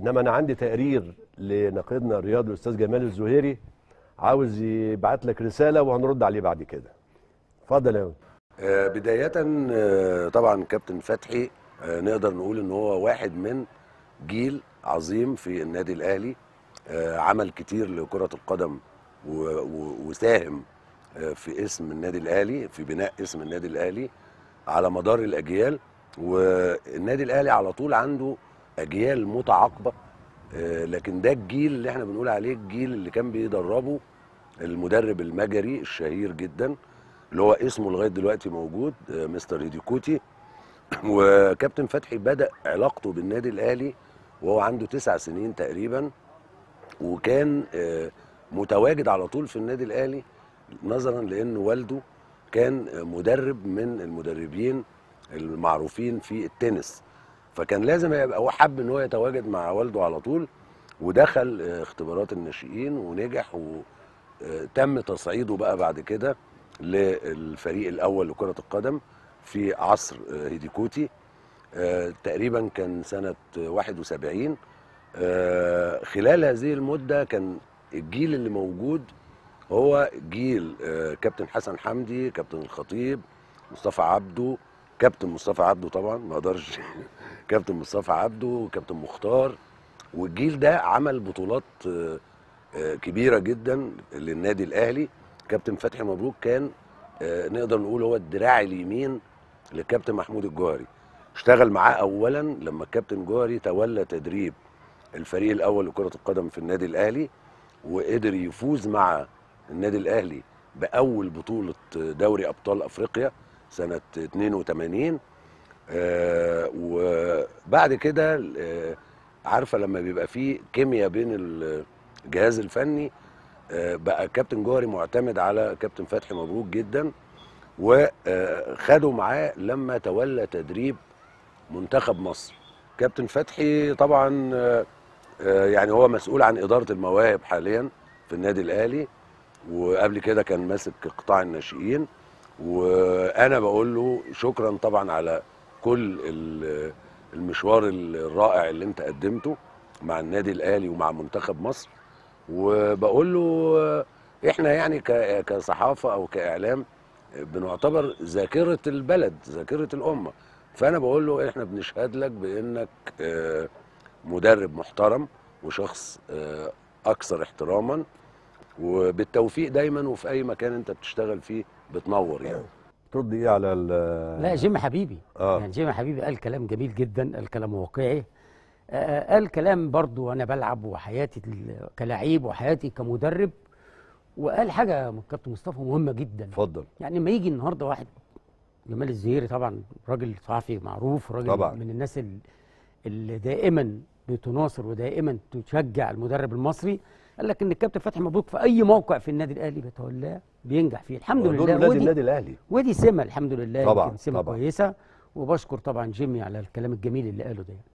انما انا عندي تقرير لناقدنا الرياضي الاستاذ جمال الزهيري عاوز يبعت لك رساله وهنرد عليه بعد كده اتفضل يا آه بدايه آه طبعا كابتن فتحي آه نقدر نقول ان هو واحد من جيل عظيم في النادي الاهلي آه، عمل كتير لكره القدم وساهم آه، في اسم النادي الاهلي في بناء اسم النادي الاهلي على مدار الاجيال والنادي الاهلي على طول عنده اجيال متعاقبه آه، لكن ده الجيل اللي احنا بنقول عليه الجيل اللي كان بيدربه المدرب المجري الشهير جدا اللي هو اسمه لغايه دلوقتي موجود آه، مستر هيديكوتي وكابتن فتحي بدا علاقته بالنادي الاهلي وهو عنده تسع سنين تقريبا وكان آه، متواجد على طول في النادي الاهلي نظرا لان والده كان مدرب من المدربين المعروفين في التنس فكان لازم يبقى هو حب ان هو يتواجد مع والده على طول ودخل آه، اختبارات الناشئين ونجح وتم آه، تصعيده بقى بعد كده للفريق الاول لكره القدم في عصر آه، هيديكوتي تقريبا كان سنه 71 خلال هذه المده كان الجيل اللي موجود هو جيل كابتن حسن حمدي كابتن الخطيب مصطفى عبده كابتن مصطفى عبده طبعا ما اقدرش كابتن مصطفى عبده وكابتن مختار والجيل ده عمل بطولات آه، آه، كبيره جدا للنادي الاهلي كابتن فتحي مبروك كان آه، نقدر نقول هو الدراع اليمين لكابتن محمود الجوهري اشتغل معاه اولا لما الكابتن جوهري تولى تدريب الفريق الاول لكره القدم في النادي الاهلي وقدر يفوز مع النادي الاهلي باول بطوله دوري ابطال افريقيا سنه 82 آه و بعد كده آه، عارفه لما بيبقى فيه كيمياء بين الجهاز الفني آه، بقى كابتن جوهري معتمد على كابتن فتحي مبروك جدا وخدوا معاه لما تولى تدريب منتخب مصر كابتن فتحي طبعا آه، يعني هو مسؤول عن اداره المواهب حاليا في النادي الاهلي وقبل كده كان ماسك قطاع الناشئين وانا بقول له شكرا طبعا على كل المشوار الرائع اللي انت قدمته مع النادي الاهلي ومع منتخب مصر وبقول له احنا يعني كصحافه او كاعلام بنعتبر ذاكره البلد ذاكره الامه فانا بقول له احنا بنشهد لك بانك آه، مدرب محترم وشخص آه، اكثر احتراما وبالتوفيق دايما وفي اي مكان انت بتشتغل فيه بتنور يعني ترد ايه على لا جيم حبيبي آه. يعني جيم حبيبي قال كلام جميل جدا قال كلام واقعي آه، آه، قال كلام برضو وانا بلعب وحياتي كلاعب وحياتي كمدرب وقال حاجه كابتن مصطفى مهمه جدا اتفضل يعني لما يجي النهارده واحد جمال الزهيري طبعا راجل صحفي معروف راجل طبعا. من الناس اللي دائما بتناصر ودائما تشجع المدرب المصري قال لك ان الكابتن فتحي مبروك في اي موقع في النادي الاهلي بيتولاه بينجح فيه الحمد لله ودي النادي الاهلي ودي سمه الحمد لله طبعا سمه طبعا. كويسه وبشكر طبعا جيمي على الكلام الجميل اللي قاله ده